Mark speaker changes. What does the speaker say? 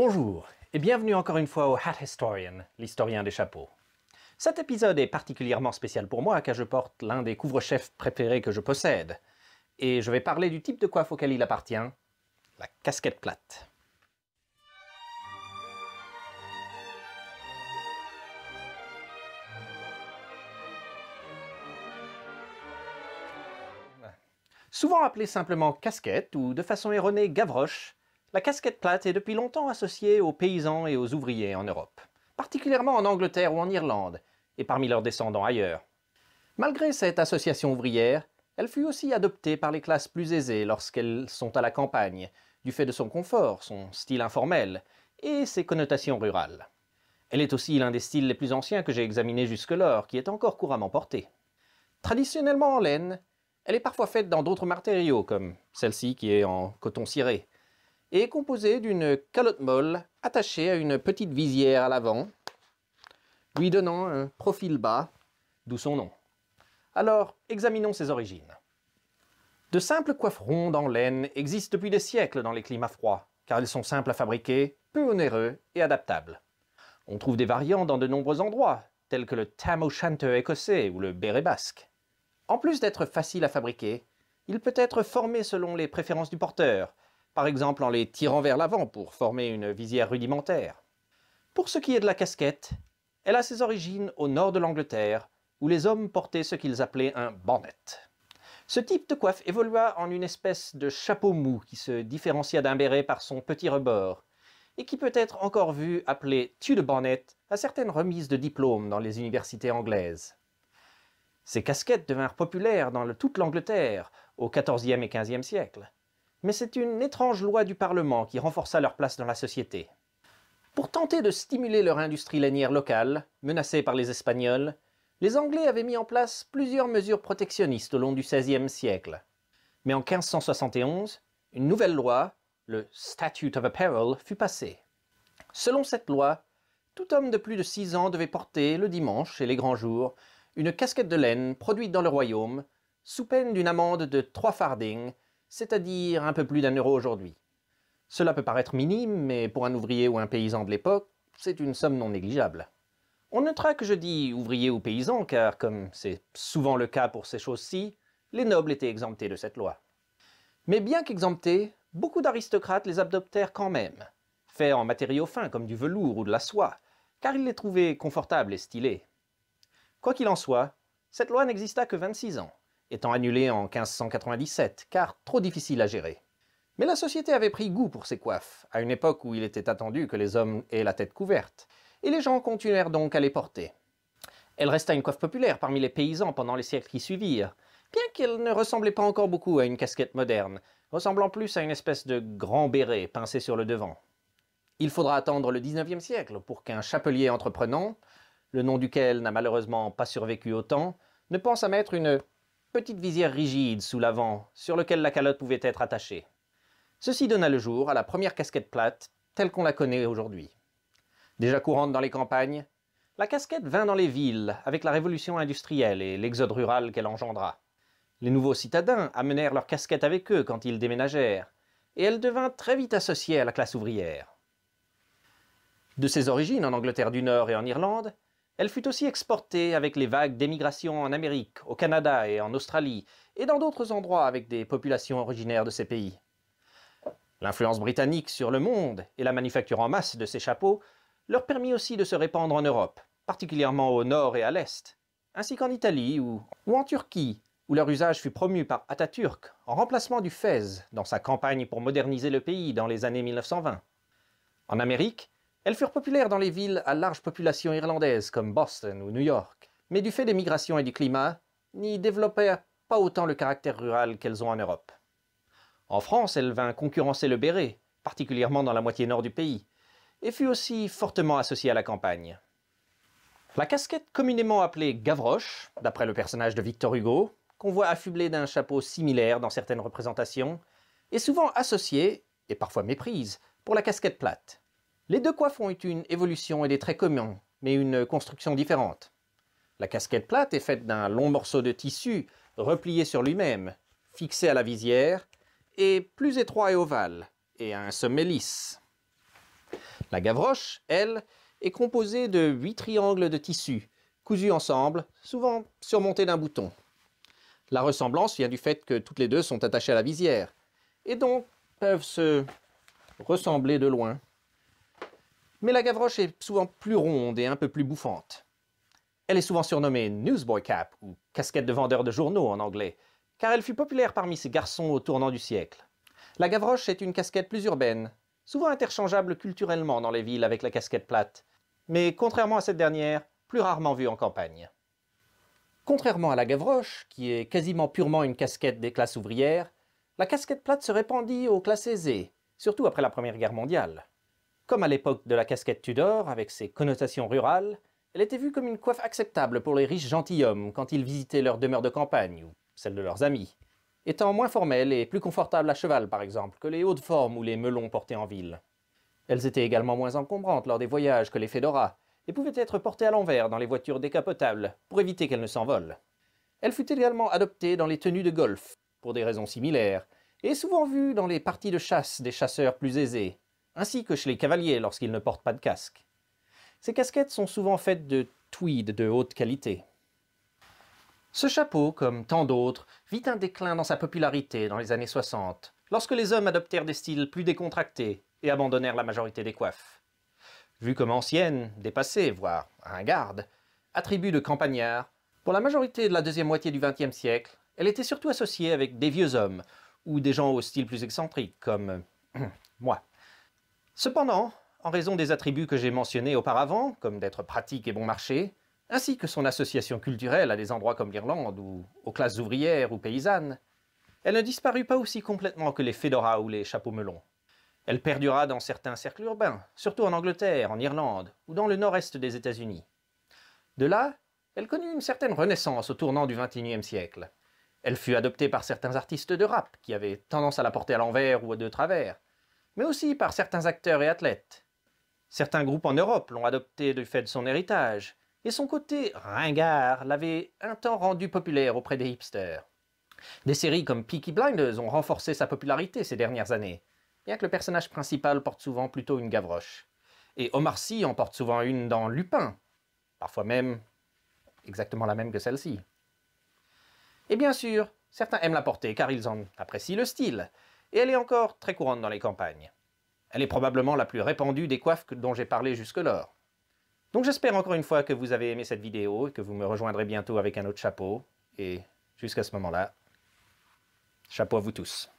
Speaker 1: Bonjour et bienvenue encore une fois au Hat Historian, l'historien des chapeaux. Cet épisode est particulièrement spécial pour moi car je porte l'un des couvre-chefs préférés que je possède. Et je vais parler du type de coiffe auquel il appartient, la casquette plate. Souvent appelée simplement casquette ou de façon erronée gavroche, la casquette plate est depuis longtemps associée aux paysans et aux ouvriers en Europe, particulièrement en Angleterre ou en Irlande, et parmi leurs descendants ailleurs. Malgré cette association ouvrière, elle fut aussi adoptée par les classes plus aisées lorsqu'elles sont à la campagne, du fait de son confort, son style informel et ses connotations rurales. Elle est aussi l'un des styles les plus anciens que j'ai examinés jusque-lors, qui est encore couramment porté. Traditionnellement en laine, elle est parfois faite dans d'autres matériaux, comme celle-ci qui est en coton ciré est composé d'une calotte molle attachée à une petite visière à l'avant, lui donnant un profil bas, d'où son nom. Alors, examinons ses origines. De simples coiffes rondes en laine existent depuis des siècles dans les climats froids, car elles sont simples à fabriquer, peu onéreux et adaptables. On trouve des variants dans de nombreux endroits, tels que le tam o'shanter écossais ou le béret basque. En plus d'être facile à fabriquer, il peut être formé selon les préférences du porteur, par exemple en les tirant vers l'avant pour former une visière rudimentaire. Pour ce qui est de la casquette, elle a ses origines au nord de l'Angleterre, où les hommes portaient ce qu'ils appelaient un bonnet. Ce type de coiffe évolua en une espèce de chapeau mou qui se différencia d'un béret par son petit rebord, et qui peut être encore vu appelé de bonnet à certaines remises de diplômes dans les universités anglaises. Ces casquettes devinrent populaires dans toute l'Angleterre au XIVe et XVe siècle, mais c'est une étrange loi du Parlement qui renforça leur place dans la société. Pour tenter de stimuler leur industrie lainière locale, menacée par les Espagnols, les Anglais avaient mis en place plusieurs mesures protectionnistes au long du XVIe siècle. Mais en 1571, une nouvelle loi, le Statute of Apparel, fut passée. Selon cette loi, tout homme de plus de 6 ans devait porter, le dimanche et les grands jours, une casquette de laine produite dans le royaume, sous peine d'une amende de 3 fardings, c'est-à-dire un peu plus d'un euro aujourd'hui. Cela peut paraître minime, mais pour un ouvrier ou un paysan de l'époque, c'est une somme non négligeable. On notera que je dis ouvrier ou paysan, car comme c'est souvent le cas pour ces choses-ci, les nobles étaient exemptés de cette loi. Mais bien qu'exemptés, beaucoup d'aristocrates les adoptèrent quand même, faits en matériaux fins comme du velours ou de la soie, car ils les trouvaient confortables et stylés. Quoi qu'il en soit, cette loi n'exista que 26 ans étant annulée en 1597, car trop difficile à gérer. Mais la société avait pris goût pour ces coiffes, à une époque où il était attendu que les hommes aient la tête couverte, et les gens continuèrent donc à les porter. Elle resta une coiffe populaire parmi les paysans pendant les siècles qui suivirent, bien qu'elle ne ressemblait pas encore beaucoup à une casquette moderne, ressemblant plus à une espèce de grand béret pincé sur le devant. Il faudra attendre le 19e siècle pour qu'un chapelier entreprenant, le nom duquel n'a malheureusement pas survécu autant, ne pense à mettre une petite visière rigide sous l'avant, sur lequel la calotte pouvait être attachée. Ceci donna le jour à la première casquette plate, telle qu'on la connaît aujourd'hui. Déjà courante dans les campagnes, la casquette vint dans les villes avec la révolution industrielle et l'exode rural qu'elle engendra. Les nouveaux citadins amenèrent leur casquette avec eux quand ils déménagèrent, et elle devint très vite associée à la classe ouvrière. De ses origines en Angleterre du Nord et en Irlande, elle fut aussi exportée avec les vagues d'émigration en Amérique, au Canada et en Australie, et dans d'autres endroits avec des populations originaires de ces pays. L'influence britannique sur le monde et la manufacture en masse de ces chapeaux leur permit aussi de se répandre en Europe, particulièrement au nord et à l'est, ainsi qu'en Italie ou, en Turquie, où leur usage fut promu par Atatürk en remplacement du fez dans sa campagne pour moderniser le pays dans les années 1920. En Amérique, elles furent populaires dans les villes à large population irlandaise comme Boston ou New York, mais du fait des migrations et du climat, n'y développèrent pas autant le caractère rural qu'elles ont en Europe. En France, elle vint concurrencer le béret, particulièrement dans la moitié nord du pays, et fut aussi fortement associée à la campagne. La casquette communément appelée gavroche, d'après le personnage de Victor Hugo, qu'on voit affublé d'un chapeau similaire dans certaines représentations, est souvent associée, et parfois méprise, pour la casquette plate. Les deux coiffes ont une évolution et des traits communs, mais une construction différente. La casquette plate est faite d'un long morceau de tissu replié sur lui-même, fixé à la visière, et plus étroit et ovale, et a un sommet lisse. La gavroche, elle, est composée de huit triangles de tissu, cousus ensemble, souvent surmontés d'un bouton. La ressemblance vient du fait que toutes les deux sont attachées à la visière, et donc peuvent se ressembler de loin. Mais la Gavroche est souvent plus ronde et un peu plus bouffante. Elle est souvent surnommée Newsboy Cap ou casquette de vendeur de journaux en anglais, car elle fut populaire parmi ces garçons au tournant du siècle. La Gavroche est une casquette plus urbaine, souvent interchangeable culturellement dans les villes avec la casquette plate, mais contrairement à cette dernière, plus rarement vue en campagne. Contrairement à la Gavroche, qui est quasiment purement une casquette des classes ouvrières, la casquette plate se répandit aux classes aisées, surtout après la Première Guerre mondiale. Comme à l'époque de la casquette Tudor, avec ses connotations rurales, elle était vue comme une coiffe acceptable pour les riches gentilshommes quand ils visitaient leur demeure de campagne ou celle de leurs amis, étant moins formelle et plus confortable à cheval par exemple que les hautes formes ou les melons portés en ville. Elles étaient également moins encombrantes lors des voyages que les fedoras et pouvaient être portées à l'envers dans les voitures décapotables pour éviter qu'elles ne s'envolent. Elle fut également adoptée dans les tenues de golf, pour des raisons similaires, et souvent vue dans les parties de chasse des chasseurs plus aisés, ainsi que chez les cavaliers lorsqu'ils ne portent pas de casque. Ces casquettes sont souvent faites de tweed de haute qualité. Ce chapeau, comme tant d'autres, vit un déclin dans sa popularité dans les années 60, lorsque les hommes adoptèrent des styles plus décontractés et abandonnèrent la majorité des coiffes. Vu comme ancienne, dépassée, voire un garde, attribut de campagnard, pour la majorité de la deuxième moitié du XXe siècle, elle était surtout associée avec des vieux hommes, ou des gens au style plus excentrique, comme moi. Cependant, en raison des attributs que j'ai mentionnés auparavant, comme d'être pratique et bon marché, ainsi que son association culturelle à des endroits comme l'Irlande ou aux classes ouvrières ou paysannes, elle ne disparut pas aussi complètement que les fedoras ou les chapeaux melons. Elle perdura dans certains cercles urbains, surtout en Angleterre, en Irlande ou dans le nord-est des États-Unis. De là, elle connut une certaine renaissance au tournant du XXIe siècle. Elle fut adoptée par certains artistes de rap qui avaient tendance à la porter à l'envers ou à de travers, mais aussi par certains acteurs et athlètes. Certains groupes en Europe l'ont adopté du fait de son héritage, et son côté ringard l'avait un temps rendu populaire auprès des hipsters. Des séries comme Peaky Blinders ont renforcé sa popularité ces dernières années, bien que le personnage principal porte souvent plutôt une gavroche. Et Omar Sy en porte souvent une dans Lupin, parfois même exactement la même que celle-ci. Et bien sûr, certains aiment la porter car ils en apprécient le style, et elle est encore très courante dans les campagnes. Elle est probablement la plus répandue des coiffes dont j'ai parlé jusque-lors. Donc j'espère encore une fois que vous avez aimé cette vidéo et que vous me rejoindrez bientôt avec un autre chapeau. Et jusqu'à ce moment-là, chapeau à vous tous.